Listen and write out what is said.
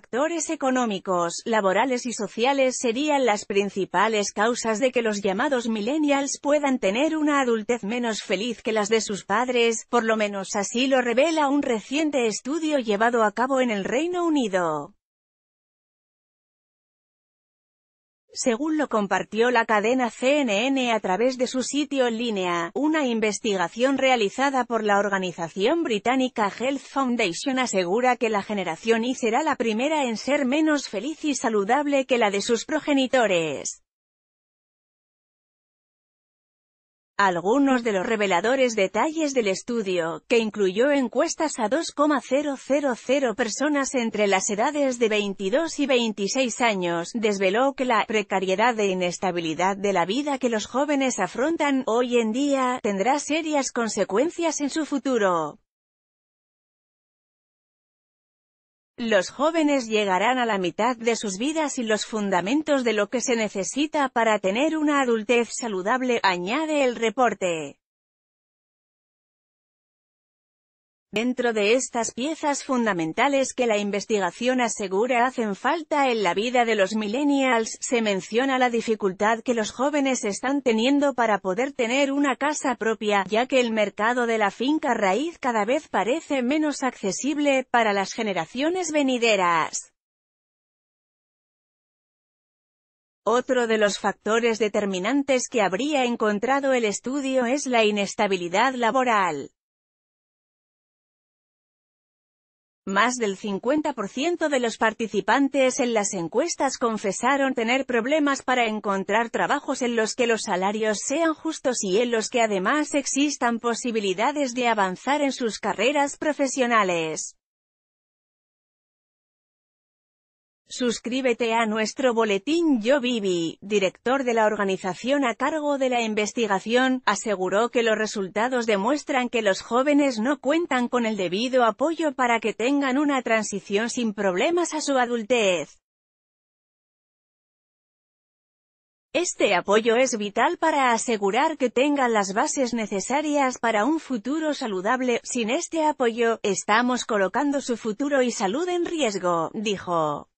factores económicos, laborales y sociales serían las principales causas de que los llamados millennials puedan tener una adultez menos feliz que las de sus padres, por lo menos así lo revela un reciente estudio llevado a cabo en el Reino Unido. Según lo compartió la cadena CNN a través de su sitio en línea, una investigación realizada por la organización británica Health Foundation asegura que la generación Y será la primera en ser menos feliz y saludable que la de sus progenitores. Algunos de los reveladores detalles del estudio, que incluyó encuestas a 2,000 personas entre las edades de 22 y 26 años, desveló que la precariedad e inestabilidad de la vida que los jóvenes afrontan hoy en día, tendrá serias consecuencias en su futuro. Los jóvenes llegarán a la mitad de sus vidas y los fundamentos de lo que se necesita para tener una adultez saludable, añade el reporte. Dentro de estas piezas fundamentales que la investigación asegura hacen falta en la vida de los millennials, se menciona la dificultad que los jóvenes están teniendo para poder tener una casa propia, ya que el mercado de la finca raíz cada vez parece menos accesible para las generaciones venideras. Otro de los factores determinantes que habría encontrado el estudio es la inestabilidad laboral. Más del 50% de los participantes en las encuestas confesaron tener problemas para encontrar trabajos en los que los salarios sean justos y en los que además existan posibilidades de avanzar en sus carreras profesionales. Suscríbete a nuestro boletín Yo Bibi, director de la organización a cargo de la investigación, aseguró que los resultados demuestran que los jóvenes no cuentan con el debido apoyo para que tengan una transición sin problemas a su adultez. Este apoyo es vital para asegurar que tengan las bases necesarias para un futuro saludable. Sin este apoyo, estamos colocando su futuro y salud en riesgo, dijo.